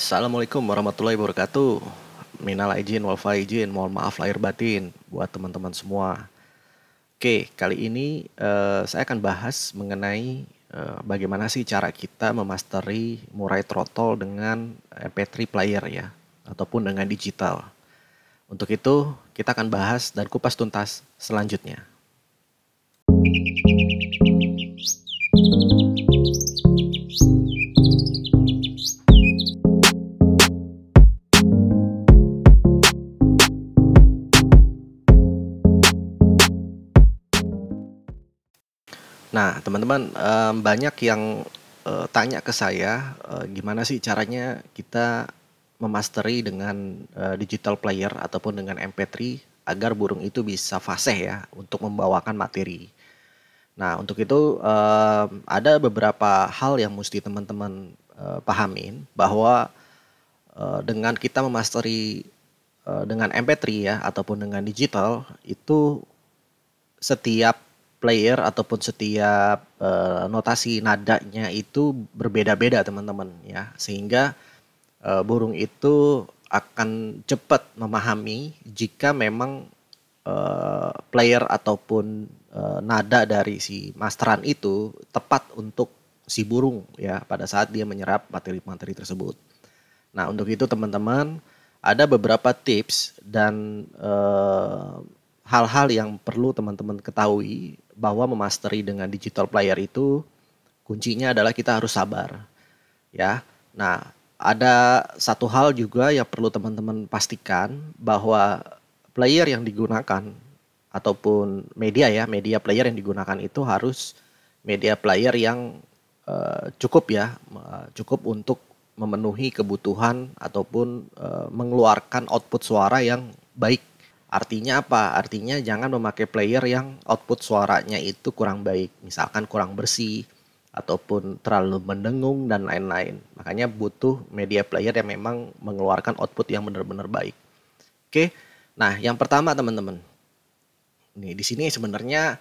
Assalamualaikum warahmatullahi wabarakatuh. Minal aijin wal faizin, mohon maaf lahir batin buat teman-teman semua. Oke, kali ini uh, saya akan bahas mengenai uh, bagaimana sih cara kita memasteri murai trotol dengan MP3 player ya, ataupun dengan digital. Untuk itu, kita akan bahas dan kupas tuntas selanjutnya. Thank you. teman-teman um, banyak yang uh, tanya ke saya uh, gimana sih caranya kita memasteri dengan uh, digital player ataupun dengan MP3 agar burung itu bisa fasih ya untuk membawakan materi. Nah, untuk itu um, ada beberapa hal yang mesti teman-teman uh, pahamin bahwa uh, dengan kita memasteri uh, dengan MP3 ya ataupun dengan digital itu setiap player ataupun setiap uh, notasi nadanya itu berbeda-beda teman-teman ya sehingga uh, burung itu akan cepat memahami jika memang uh, player ataupun uh, nada dari si masteran itu tepat untuk si burung ya pada saat dia menyerap materi-materi tersebut. Nah untuk itu teman-teman ada beberapa tips dan uh, hal-hal yang perlu teman-teman ketahui bahwa memasteri dengan digital player itu kuncinya adalah kita harus sabar. Ya. Nah, ada satu hal juga yang perlu teman-teman pastikan bahwa player yang digunakan ataupun media ya, media player yang digunakan itu harus media player yang uh, cukup ya, uh, cukup untuk memenuhi kebutuhan ataupun uh, mengeluarkan output suara yang baik Artinya apa? Artinya jangan memakai player yang output suaranya itu kurang baik, misalkan kurang bersih ataupun terlalu mendengung dan lain-lain. Makanya butuh media player yang memang mengeluarkan output yang benar-benar baik. Oke. Nah, yang pertama teman-teman. Nih, di sini sebenarnya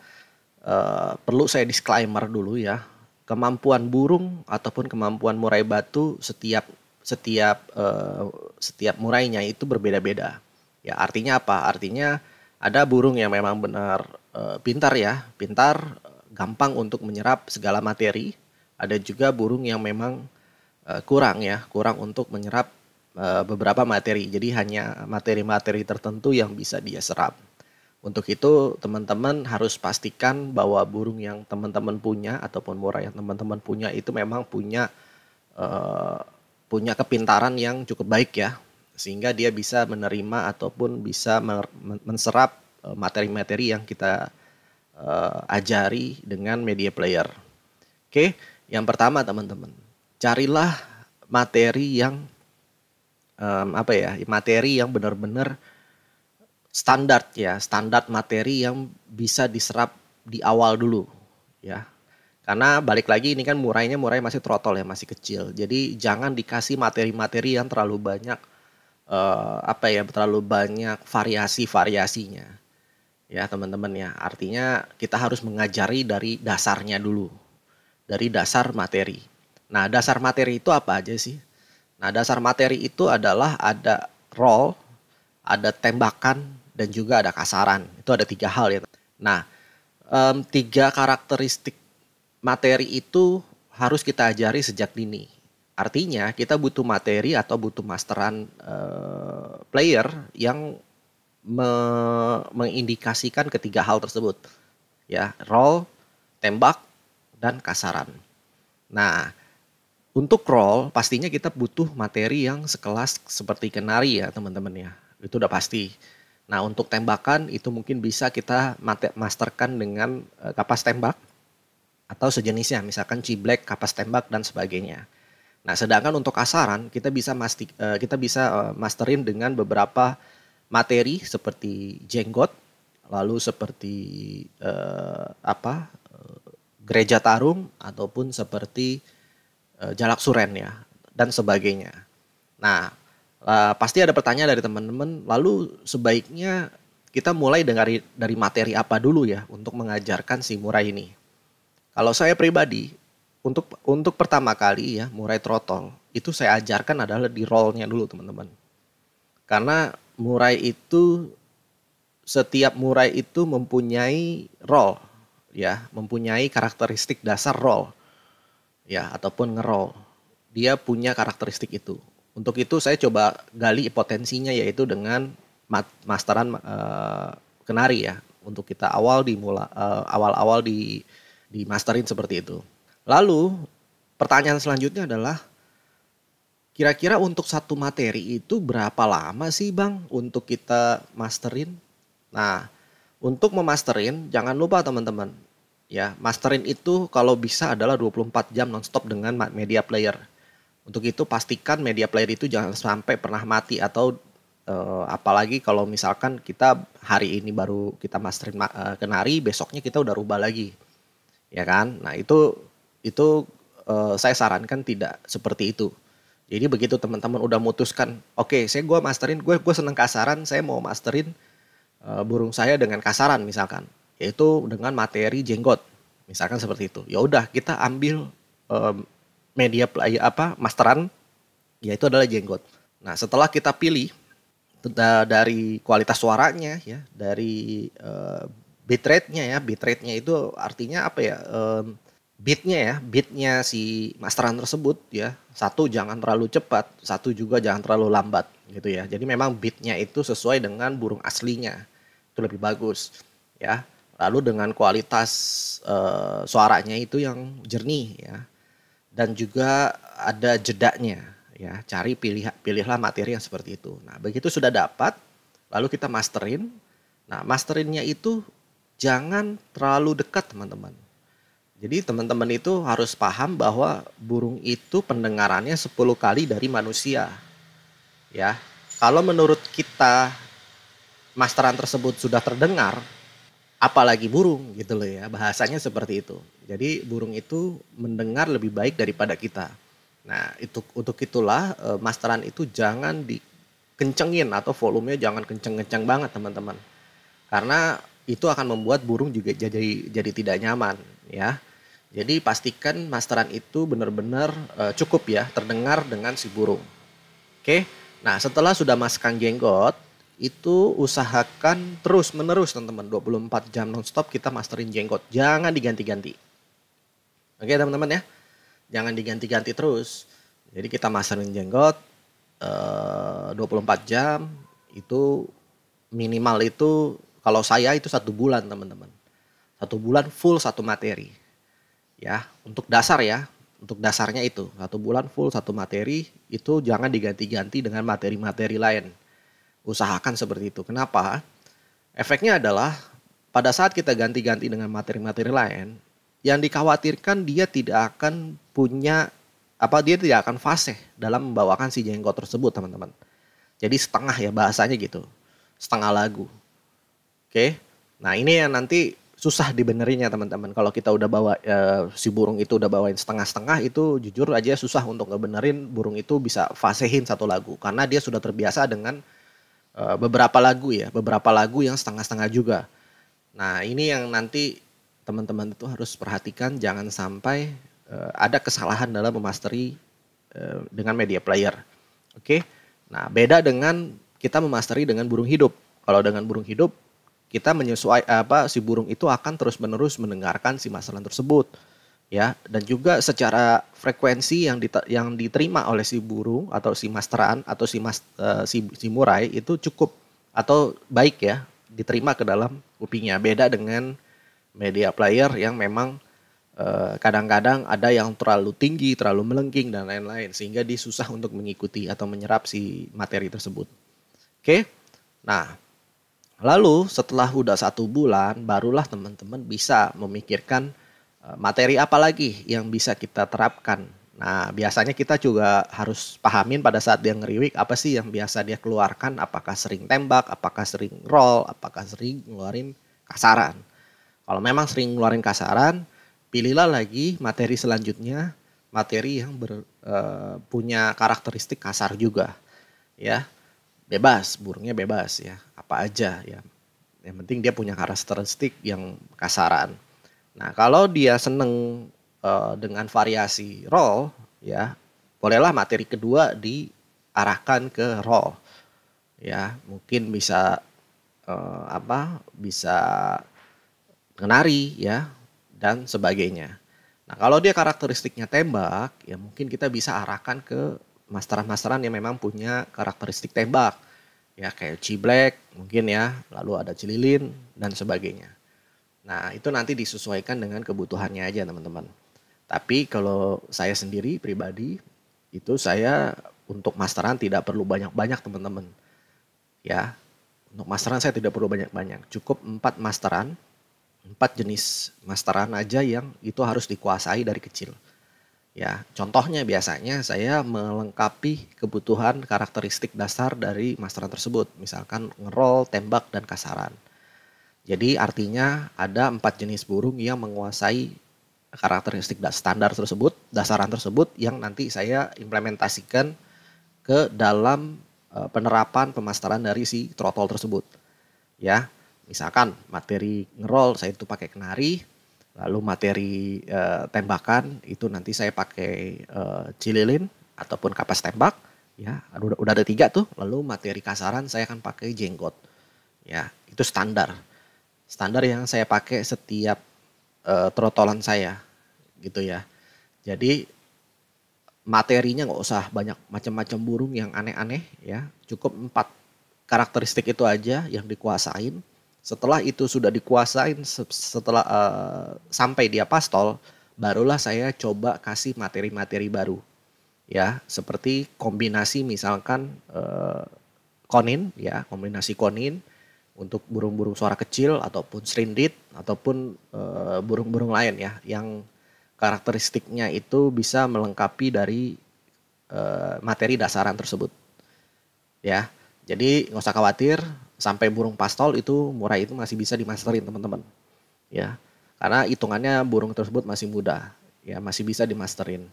uh, perlu saya disclaimer dulu ya. Kemampuan burung ataupun kemampuan murai batu setiap setiap uh, setiap murainya itu berbeda-beda Ya artinya apa? Artinya ada burung yang memang benar e, pintar ya, pintar, gampang untuk menyerap segala materi. Ada juga burung yang memang e, kurang ya, kurang untuk menyerap e, beberapa materi. Jadi hanya materi-materi tertentu yang bisa dia serap. Untuk itu teman-teman harus pastikan bahwa burung yang teman-teman punya ataupun murai yang teman-teman punya itu memang punya uh, punya kepintaran yang cukup baik ya sehingga dia bisa menerima ataupun bisa menserap eh, materi-materi yang kita uh, ajari dengan media player. Oke, yang pertama teman-teman, carilah materi yang um, apa ya, materi yang benar-benar standar ya, standar materi yang bisa diserap di awal dulu ya. Karena balik lagi ini kan murainya murai masih trotol ya, masih kecil. Jadi jangan dikasih materi-materi yang terlalu banyak uh, apa ya terlalu banyak variasi-variasinya. Ya, teman-teman ya. Artinya kita harus mengajari dari dasarnya dulu. Dari dasar materi. Nah, dasar materi itu apa aja sih? Nah, dasar materi itu adalah ada roll, ada tembakan, dan juga ada kasaran. Itu ada tiga hal ya. Nah, um, tiga karakteristik materi itu harus kita ajari sejak dini Artinya kita butuh materi atau butuh masteran uh, player yang me mengindikasikan ketiga hal tersebut. Ya, roll, tembak, dan kasaran. Nah, untuk roll pastinya kita butuh materi yang sekelas seperti kenari ya teman-teman ya. Itu udah pasti. Nah, untuk tembakan itu mungkin bisa kita masterkan dengan uh, kapas tembak atau sejenisnya, misalkan ciblek, kapas tembak dan sebagainya. Nah, sedangkan untuk asaran kita bisa masti, eh, kita bisa eh, masterin dengan beberapa materi seperti jenggot, lalu seperti uh, apa gereja tarung ataupun seperti uh, jalak suren ya dan sebagainya. Nah, uh, pasti ada pertanyaan dari teman-teman. Lalu sebaiknya kita mulai dari dari materi apa dulu ya untuk mengajarkan si murai ini. Kalau saya pribadi untuk untuk pertama kali ya murai trotol itu saya ajarkan adalah di rollnya dulu teman-teman. Karena murai itu setiap murai itu mempunyai roll ya, mempunyai karakteristik dasar roll ya ataupun ngerol. Dia punya karakteristik itu. Untuk itu saya coba gali potensinya yaitu dengan masteran uh, kenari ya untuk kita awal di mula uh, awal-awal di dimasterin seperti itu. Lalu pertanyaan selanjutnya adalah kira-kira untuk satu materi itu berapa lama sih Bang untuk kita masterin? Nah, untuk memasterin jangan lupa teman-teman ya, masterin itu kalau bisa adalah 24 jam nonstop dengan media player. Untuk itu pastikan media player itu jangan sampai pernah mati atau uh, apalagi kalau misalkan kita hari ini baru kita masterin uh, kenari, besoknya kita udah rubah lagi. Ya kan? Nah, itu itu uh, saya sarankan tidak seperti itu. Jadi begitu teman-teman udah mutuskan, oke, okay, saya gue masterin, gue gue seneng kasaran, saya mau masterin uh, burung saya dengan kasaran misalkan, yaitu dengan materi jenggot, misalkan seperti itu. Ya udah, kita ambil uh, media play apa masteran, yaitu adalah jenggot. Nah setelah kita pilih dari kualitas suaranya ya, dari uh, bitrate-nya ya, bitrate-nya itu artinya apa ya? Um, beatnya ya, beatnya si masteran tersebut ya. Satu jangan terlalu cepat, satu juga jangan terlalu lambat gitu ya. Jadi memang beatnya itu sesuai dengan burung aslinya. Itu lebih bagus ya. Lalu dengan kualitas uh, suaranya itu yang jernih ya. Dan juga ada jedanya ya. Cari pilih pilihlah materi yang seperti itu. Nah, begitu sudah dapat lalu kita masterin. Nah, masterinnya itu jangan terlalu dekat teman-teman jadi teman-teman itu harus paham bahwa burung itu pendengarannya 10 kali dari manusia. Ya. Kalau menurut kita masteran tersebut sudah terdengar, apalagi burung gitu loh ya. Bahasanya seperti itu. Jadi burung itu mendengar lebih baik daripada kita. Nah, itu untuk itulah eh, masteran itu jangan dikencengin atau volumenya jangan kenceng-kenceng banget, teman-teman. Karena itu akan membuat burung juga jadi jadi tidak nyaman, ya. Jadi pastikan masteran itu benar-benar uh, cukup ya terdengar dengan si burung. Oke. Nah, setelah sudah masukkan jenggot, itu usahakan terus menerus teman-teman 24 jam nonstop kita masterin jenggot. Jangan diganti-ganti. Oke, teman-teman ya. Jangan diganti-ganti terus. Jadi kita masterin jenggot eh, uh, 24 jam itu minimal itu kalau saya itu satu bulan teman-teman. Satu bulan full satu materi ya untuk dasar ya untuk dasarnya itu satu bulan full satu materi itu jangan diganti-ganti dengan materi-materi lain usahakan seperti itu kenapa efeknya adalah pada saat kita ganti-ganti dengan materi-materi lain yang dikhawatirkan dia tidak akan punya apa dia tidak akan fase dalam membawakan si jenggot tersebut teman-teman jadi setengah ya bahasanya gitu setengah lagu oke nah ini yang nanti susah dibenerinnya teman-teman. Kalau kita udah bawa e, si burung itu udah bawain setengah-setengah itu jujur aja susah untuk ngebenerin burung itu bisa fasehin satu lagu karena dia sudah terbiasa dengan e, beberapa lagu ya, beberapa lagu yang setengah-setengah juga. Nah, ini yang nanti teman-teman itu harus perhatikan jangan sampai e, ada kesalahan dalam memasteri e, dengan media player. Oke. Nah, beda dengan kita memasteri dengan burung hidup. Kalau dengan burung hidup kita menyesuai apa si burung itu akan terus-menerus mendengarkan si masalah tersebut ya dan juga secara frekuensi yang dita, yang diterima oleh si burung atau si masteran atau si mas uh, si, si murai itu cukup atau baik ya diterima ke dalam kupingnya beda dengan media player yang memang eh, kadang-kadang uh, ada yang terlalu tinggi, terlalu melengking dan lain-lain sehingga disusah susah untuk mengikuti atau menyerap si materi tersebut. Oke. Okay? Nah, Lalu setelah udah satu bulan, barulah teman-teman bisa memikirkan eh, materi apa lagi yang bisa kita terapkan. Nah biasanya kita juga harus pahamin pada saat dia ngeriwik apa sih yang biasa dia keluarkan. Apakah sering tembak, apakah sering roll, apakah sering ngeluarin kasaran. Kalau memang sering ngeluarin kasaran, pilihlah lagi materi selanjutnya, materi yang ber, e, punya karakteristik kasar juga. Ya, bebas, burungnya bebas ya, apa aja ya. Yang penting dia punya karakteristik yang kasaran. Nah, kalau dia seneng uh, dengan variasi roll ya, bolehlah materi kedua diarahkan ke roll Ya, mungkin bisa uh, apa? Bisa menari ya dan sebagainya. Nah, kalau dia karakteristiknya tembak, ya mungkin kita bisa arahkan ke masteran-masteran yang memang punya karakteristik tembak. Ya kayak Ciblek mungkin ya, lalu ada Cililin dan sebagainya. Nah itu nanti disesuaikan dengan kebutuhannya aja teman-teman. Tapi kalau saya sendiri pribadi itu saya untuk masteran tidak perlu banyak-banyak teman-teman. Ya, untuk masteran saya tidak perlu banyak-banyak. Cukup empat masteran, empat jenis masteran aja yang itu harus dikuasai dari kecil. Ya, contohnya biasanya saya melengkapi kebutuhan karakteristik dasar dari masteran tersebut, misalkan ngerol, tembak, dan kasaran. Jadi artinya ada empat jenis burung yang menguasai karakteristik standar tersebut, dasaran tersebut yang nanti saya implementasikan ke dalam e, penerapan pemasteran dari si trotol tersebut. Ya, misalkan materi ngerol saya itu pakai kenari, Lalu materi uh, tembakan itu nanti saya pakai uh, cililin ataupun kapas tembak ya udah, udah ada tiga tuh lalu materi kasaran saya akan pakai jenggot ya itu standar standar yang saya pakai setiap uh, trotolan saya gitu ya jadi materinya nggak usah banyak macam-macam burung yang aneh-aneh ya cukup empat karakteristik itu aja yang dikuasain setelah itu sudah dikuasain setelah uh, sampai dia pastol, barulah saya coba kasih materi-materi baru. Ya, seperti kombinasi misalkan uh, konin ya, kombinasi konin untuk burung-burung suara kecil ataupun serindit ataupun burung eh, burung-burung lain ya yang karakteristiknya itu bisa melengkapi dari uh, materi dasaran tersebut. Ya. Jadi nggak usah khawatir sampai burung pastol itu murai itu masih bisa dimasterin teman-teman ya karena hitungannya burung tersebut masih muda ya masih bisa dimasterin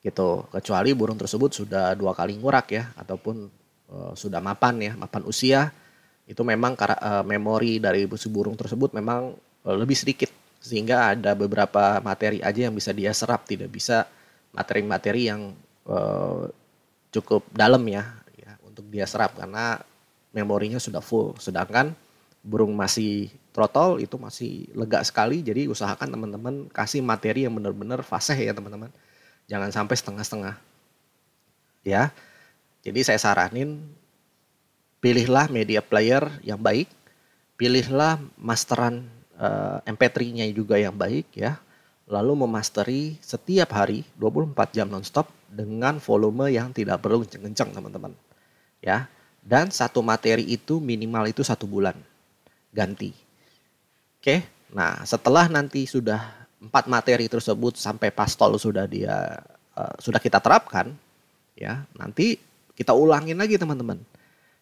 gitu kecuali burung tersebut sudah dua kali ngurak ya ataupun e, sudah mapan ya mapan usia itu memang karena e, eh, memori dari si burung tersebut memang e, lebih sedikit sehingga ada beberapa materi aja yang bisa dia serap tidak bisa materi-materi yang e, cukup dalam ya, ya untuk dia serap karena memorinya sudah full. Sedangkan burung masih trotol itu masih lega sekali. Jadi usahakan teman-teman kasih materi yang benar-benar fasih ya teman-teman. Jangan sampai setengah-setengah. Ya. Jadi saya saranin pilihlah media player yang baik, pilihlah masteran uh, eh, MP3-nya juga yang baik ya. Lalu memasteri setiap hari 24 jam nonstop dengan volume yang tidak perlu kenceng-kenceng teman-teman. Ya, dan satu materi itu minimal itu satu bulan. Ganti. Oke, nah setelah nanti sudah empat materi tersebut sampai pastol sudah dia uh, sudah kita terapkan, ya nanti kita ulangin lagi teman-teman.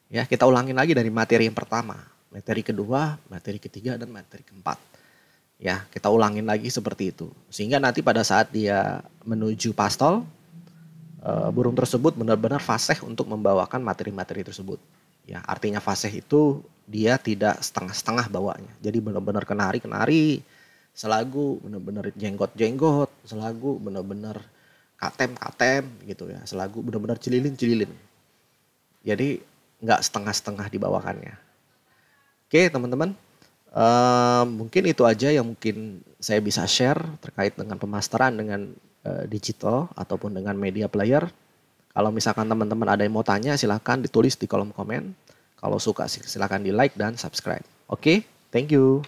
Ya, kita ulangin lagi dari materi yang pertama, materi kedua, materi ketiga dan materi keempat. Ya, kita ulangin lagi seperti itu. Sehingga nanti pada saat dia menuju pastol, Eh, burung tersebut benar-benar fasih untuk membawakan materi-materi tersebut. Ya, artinya fasih itu dia tidak setengah-setengah bawanya. Jadi benar-benar kenari-kenari, selagu benar-benar jenggot-jenggot, selagu benar-benar katem-katem gitu ya, selagu benar-benar celilin-celilin. Jadi nggak setengah-setengah dibawakannya. Oke teman-teman, Uh, mungkin itu aja yang mungkin saya bisa share terkait dengan pemasteran dengan Eh, digital ataupun dengan media player. Kalau misalkan teman-teman ada yang mau tanya silahkan ditulis di kolom komen. Kalau suka silahkan di like dan subscribe. Oke, okay? thank you.